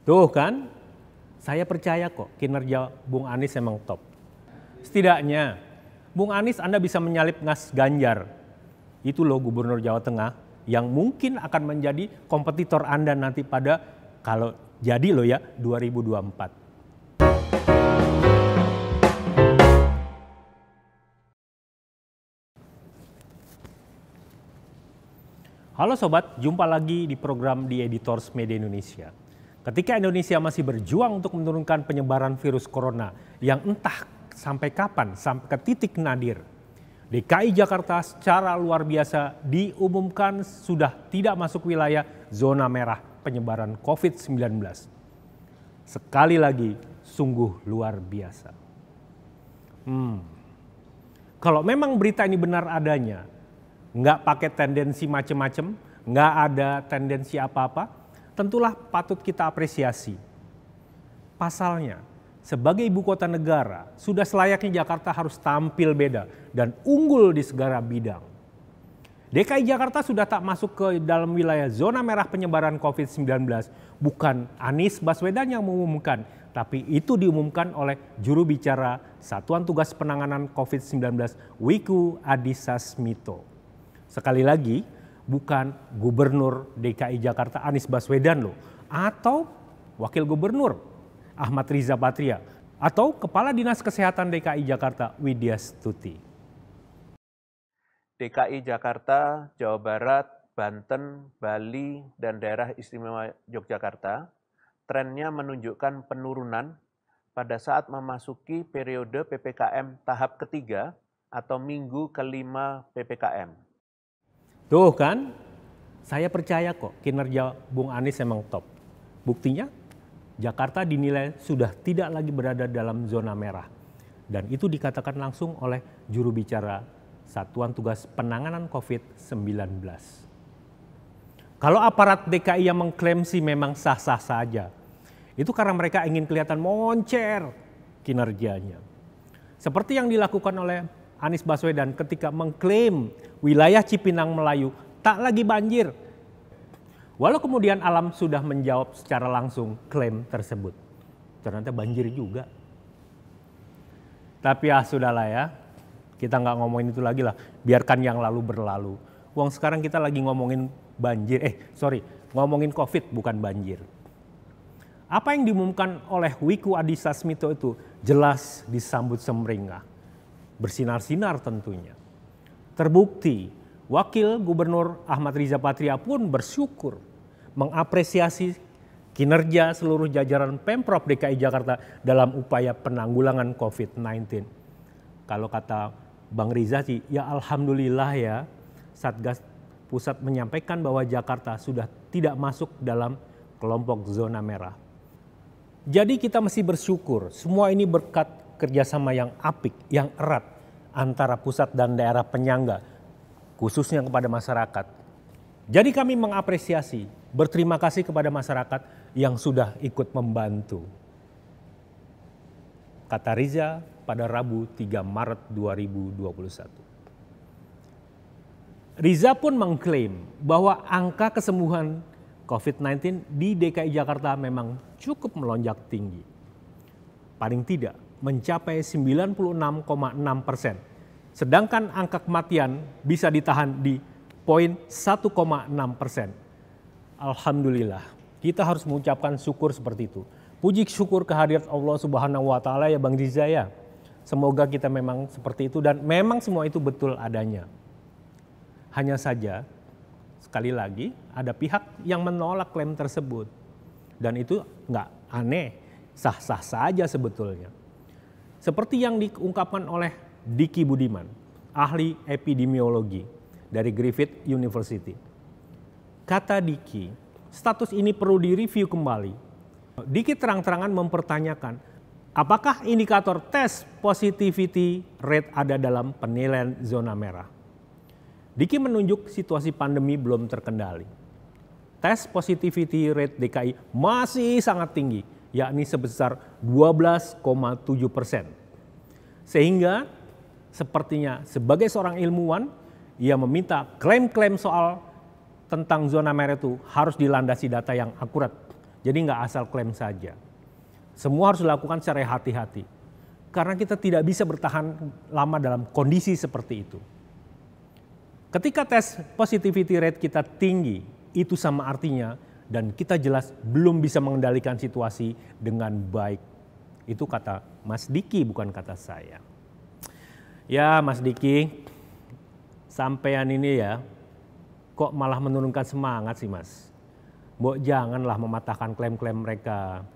Tuh kan, saya percaya kok kinerja Bung Anies emang top. Setidaknya, Bung Anies Anda bisa menyalip ngas Ganjar. Itu loh Gubernur Jawa Tengah yang mungkin akan menjadi kompetitor Anda nanti pada kalau jadi loh ya 2024. Halo sobat, jumpa lagi di program di Editors Media Indonesia. Ketika Indonesia masih berjuang untuk menurunkan penyebaran virus corona yang entah sampai kapan, sampai ke titik nadir, DKI Jakarta secara luar biasa diumumkan sudah tidak masuk wilayah zona merah penyebaran COVID-19. Sekali lagi, sungguh luar biasa. Hmm. Kalau memang berita ini benar adanya, nggak pakai tendensi macem-macem, nggak ada tendensi apa-apa, tentulah patut kita apresiasi. Pasalnya, sebagai ibu kota negara, sudah selayaknya Jakarta harus tampil beda dan unggul di segala bidang. DKI Jakarta sudah tak masuk ke dalam wilayah zona merah penyebaran COVID-19. Bukan Anies Baswedan yang mengumumkan, tapi itu diumumkan oleh juru bicara Satuan Tugas Penanganan COVID-19 Wiku Adhisa Smito. Sekali lagi, bukan Gubernur DKI Jakarta Anies Baswedan loh, atau Wakil Gubernur Ahmad Riza Patria, atau Kepala Dinas Kesehatan DKI Jakarta Widya Stuti. DKI Jakarta, Jawa Barat, Banten, Bali, dan daerah istimewa Yogyakarta, trennya menunjukkan penurunan pada saat memasuki periode PPKM tahap ketiga atau minggu kelima PPKM. Tuh kan, saya percaya kok kinerja Bung Anies emang top. Buktinya, Jakarta dinilai sudah tidak lagi berada dalam zona merah. Dan itu dikatakan langsung oleh juru bicara Satuan Tugas Penanganan COVID-19. Kalau aparat DKI yang mengklaim sih memang sah-sah saja, itu karena mereka ingin kelihatan moncer kinerjanya. Seperti yang dilakukan oleh Anies Baswedan ketika mengklaim wilayah Cipinang Melayu tak lagi banjir. Walau kemudian alam sudah menjawab secara langsung klaim tersebut. Ternyata banjir juga. Tapi ya sudahlah ya, kita nggak ngomongin itu lagi lah. Biarkan yang lalu berlalu. Uang sekarang kita lagi ngomongin banjir, eh sorry, ngomongin COVID bukan banjir. Apa yang diumumkan oleh Wiku Adhisa Smito itu jelas disambut semringah bersinar-sinar tentunya. Terbukti, Wakil Gubernur Ahmad Riza Patria pun bersyukur mengapresiasi kinerja seluruh jajaran Pemprov DKI Jakarta dalam upaya penanggulangan COVID-19. Kalau kata Bang Riza sih, ya Alhamdulillah ya Satgas Pusat menyampaikan bahwa Jakarta sudah tidak masuk dalam kelompok zona merah. Jadi kita mesti bersyukur, semua ini berkat kerjasama yang apik, yang erat antara pusat dan daerah penyangga, khususnya kepada masyarakat. Jadi kami mengapresiasi, berterima kasih kepada masyarakat yang sudah ikut membantu. Kata Riza pada Rabu 3 Maret 2021. Riza pun mengklaim bahwa angka kesembuhan COVID-19 di DKI Jakarta memang cukup melonjak tinggi. Paling tidak, mencapai 96,6 persen. Sedangkan angka kematian bisa ditahan di poin 1,6 persen. Alhamdulillah, kita harus mengucapkan syukur seperti itu. Puji syukur kehadirat Allah Subhanahu wa Ta'ala, ya Bang Riza ya. Semoga kita memang seperti itu, dan memang semua itu betul adanya. Hanya saja, sekali lagi, ada pihak yang menolak klaim tersebut, dan itu nggak aneh, sah-sah saja sebetulnya. Seperti yang diungkapkan oleh Diki Budiman, ahli epidemiologi dari Griffith University. Kata Diki, status ini perlu direview kembali. Diki terang-terangan mempertanyakan, apakah indikator tes positivity rate ada dalam penilaian zona merah? Diki menunjuk situasi pandemi belum terkendali. Tes positivity rate DKI masih sangat tinggi, yakni sebesar 12,7 persen. Sehingga sepertinya sebagai seorang ilmuwan, ia meminta klaim-klaim soal tentang zona merah itu harus dilandasi data yang akurat. Jadi nggak asal klaim saja. Semua harus dilakukan secara hati-hati. Karena kita tidak bisa bertahan lama dalam kondisi seperti itu. Ketika tes positivity rate kita tinggi, itu sama artinya dan kita jelas belum bisa mengendalikan situasi dengan baik. Itu kata Mas Diki bukan kata saya. Ya Mas Diki, sampean ini ya kok malah menurunkan semangat sih Mas. Mbok janganlah mematahkan klaim-klaim mereka.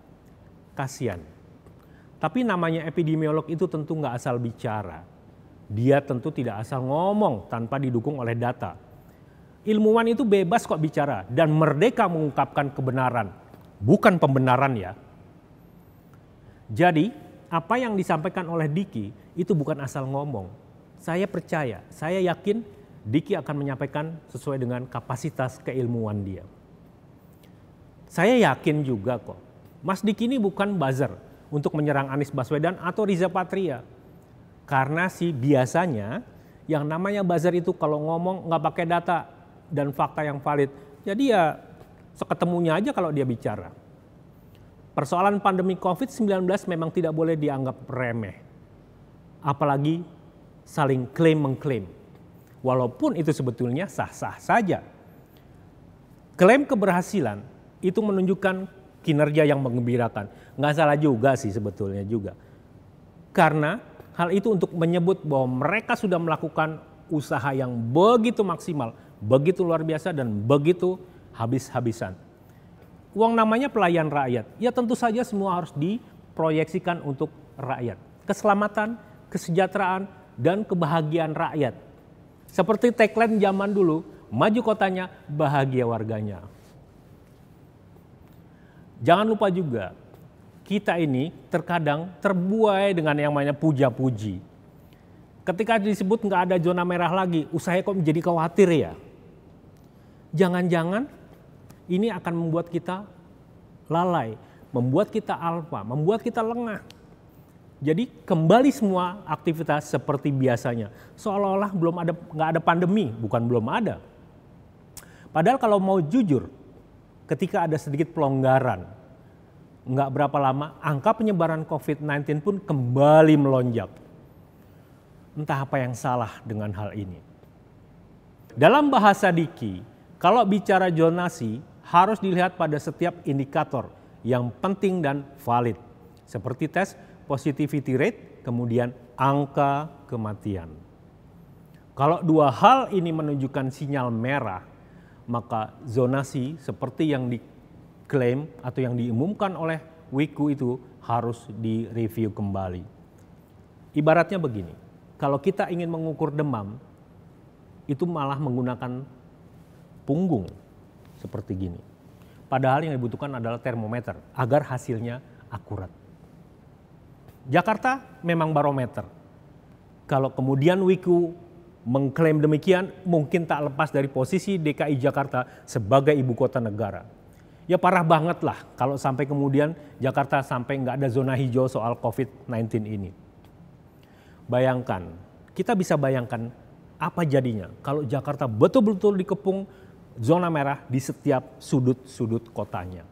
Kasian. Tapi namanya epidemiolog itu tentu nggak asal bicara. Dia tentu tidak asal ngomong tanpa didukung oleh data ilmuwan itu bebas kok bicara dan merdeka mengungkapkan kebenaran, bukan pembenaran ya. Jadi, apa yang disampaikan oleh Diki itu bukan asal ngomong. Saya percaya, saya yakin Diki akan menyampaikan sesuai dengan kapasitas keilmuan dia. Saya yakin juga kok, Mas Diki ini bukan buzzer untuk menyerang Anies Baswedan atau Riza Patria. Karena sih biasanya yang namanya buzzer itu kalau ngomong nggak pakai data, dan fakta yang valid. Jadi ya seketemunya aja kalau dia bicara. Persoalan pandemi COVID-19 memang tidak boleh dianggap remeh. Apalagi saling klaim-mengklaim. Walaupun itu sebetulnya sah-sah saja. Klaim keberhasilan itu menunjukkan kinerja yang mengembirakan. Nggak salah juga sih sebetulnya juga. Karena hal itu untuk menyebut bahwa mereka sudah melakukan usaha yang begitu maksimal begitu luar biasa dan begitu habis-habisan. Uang namanya pelayan rakyat. Ya tentu saja semua harus diproyeksikan untuk rakyat. Keselamatan, kesejahteraan, dan kebahagiaan rakyat. Seperti tagline zaman dulu, maju kotanya, bahagia warganya. Jangan lupa juga, kita ini terkadang terbuai dengan yang namanya puja-puji Ketika disebut nggak ada zona merah lagi, usaha kok menjadi khawatir ya. Jangan-jangan ini akan membuat kita lalai, membuat kita alfa, membuat kita lengah. Jadi kembali semua aktivitas seperti biasanya, seolah-olah belum ada nggak ada pandemi, bukan belum ada. Padahal kalau mau jujur, ketika ada sedikit pelonggaran, nggak berapa lama angka penyebaran COVID-19 pun kembali melonjak entah apa yang salah dengan hal ini. Dalam bahasa Diki, kalau bicara zonasi harus dilihat pada setiap indikator yang penting dan valid. Seperti tes positivity rate, kemudian angka kematian. Kalau dua hal ini menunjukkan sinyal merah, maka zonasi seperti yang diklaim atau yang diumumkan oleh Wiku itu harus direview kembali. Ibaratnya begini, kalau kita ingin mengukur demam, itu malah menggunakan punggung seperti gini. Padahal yang dibutuhkan adalah termometer agar hasilnya akurat. Jakarta memang barometer. Kalau kemudian Wiku mengklaim demikian, mungkin tak lepas dari posisi DKI Jakarta sebagai ibu kota negara. Ya parah banget lah kalau sampai kemudian Jakarta sampai nggak ada zona hijau soal COVID-19 ini. Bayangkan, kita bisa bayangkan apa jadinya kalau Jakarta betul-betul dikepung zona merah di setiap sudut-sudut kotanya.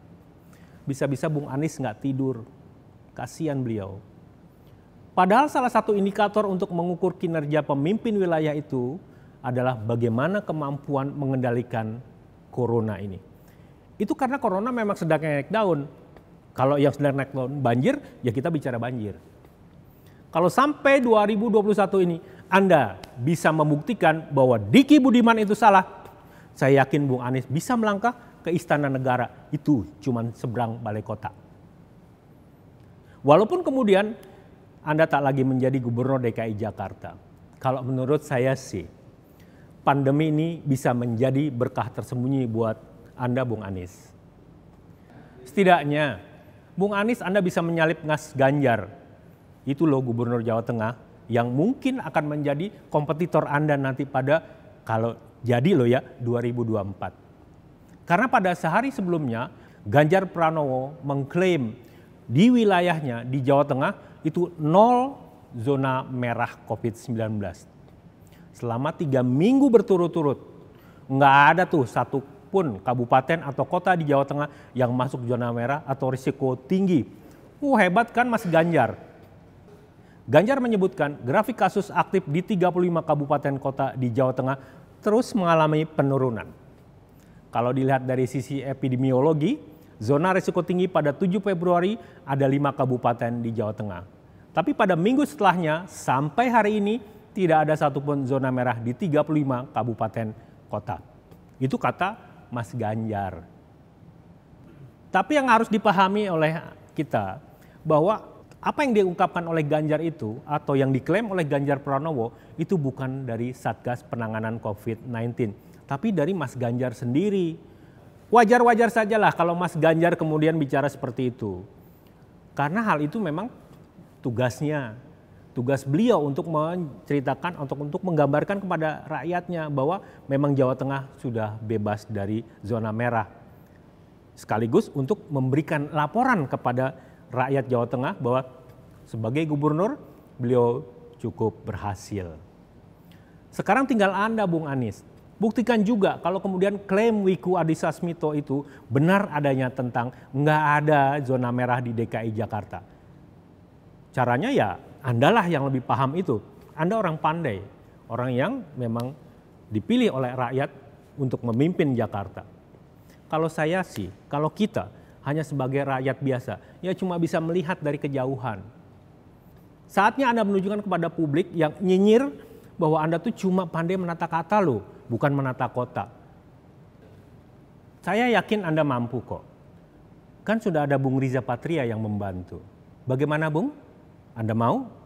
Bisa-bisa Bung Anies nggak tidur, kasihan beliau. Padahal salah satu indikator untuk mengukur kinerja pemimpin wilayah itu adalah bagaimana kemampuan mengendalikan corona ini. Itu karena corona memang sedang naik daun. Kalau yang sedang naik daun banjir, ya kita bicara banjir. Kalau sampai 2021 ini Anda bisa membuktikan bahwa Diki Budiman itu salah, saya yakin Bung Anies bisa melangkah ke istana negara itu cuma seberang balai kota. Walaupun kemudian Anda tak lagi menjadi gubernur DKI Jakarta. Kalau menurut saya sih, pandemi ini bisa menjadi berkah tersembunyi buat Anda Bung Anies. Setidaknya, Bung Anies Anda bisa menyalip ngas Ganjar itu loh Gubernur Jawa Tengah yang mungkin akan menjadi kompetitor Anda nanti pada kalau jadi loh ya 2024. Karena pada sehari sebelumnya Ganjar Pranowo mengklaim di wilayahnya di Jawa Tengah itu nol zona merah COVID-19. Selama tiga minggu berturut-turut, nggak ada tuh satu pun kabupaten atau kota di Jawa Tengah yang masuk zona merah atau risiko tinggi. Uh, hebat kan Mas Ganjar. Ganjar menyebutkan grafik kasus aktif di 35 kabupaten kota di Jawa Tengah terus mengalami penurunan. Kalau dilihat dari sisi epidemiologi, zona risiko tinggi pada 7 Februari ada 5 kabupaten di Jawa Tengah. Tapi pada minggu setelahnya sampai hari ini tidak ada satupun zona merah di 35 kabupaten kota. Itu kata Mas Ganjar. Tapi yang harus dipahami oleh kita bahwa apa yang diungkapkan oleh Ganjar itu atau yang diklaim oleh Ganjar Pranowo itu bukan dari Satgas Penanganan COVID-19, tapi dari Mas Ganjar sendiri. Wajar-wajar sajalah kalau Mas Ganjar kemudian bicara seperti itu. Karena hal itu memang tugasnya, tugas beliau untuk menceritakan untuk untuk menggambarkan kepada rakyatnya bahwa memang Jawa Tengah sudah bebas dari zona merah. Sekaligus untuk memberikan laporan kepada rakyat Jawa Tengah bahwa sebagai gubernur beliau cukup berhasil. Sekarang tinggal Anda Bung Anies. Buktikan juga kalau kemudian klaim Wiku Adhisa Smito itu benar adanya tentang nggak ada zona merah di DKI Jakarta. Caranya ya Andalah yang lebih paham itu. Anda orang pandai, orang yang memang dipilih oleh rakyat untuk memimpin Jakarta. Kalau saya sih, kalau kita hanya sebagai rakyat biasa. Ia cuma bisa melihat dari kejauhan. Saatnya Anda menunjukkan kepada publik yang nyinyir bahwa Anda tuh cuma pandai menata kata loh, bukan menata kota. Saya yakin Anda mampu kok. Kan sudah ada Bung Riza Patria yang membantu. Bagaimana Bung? Anda mau?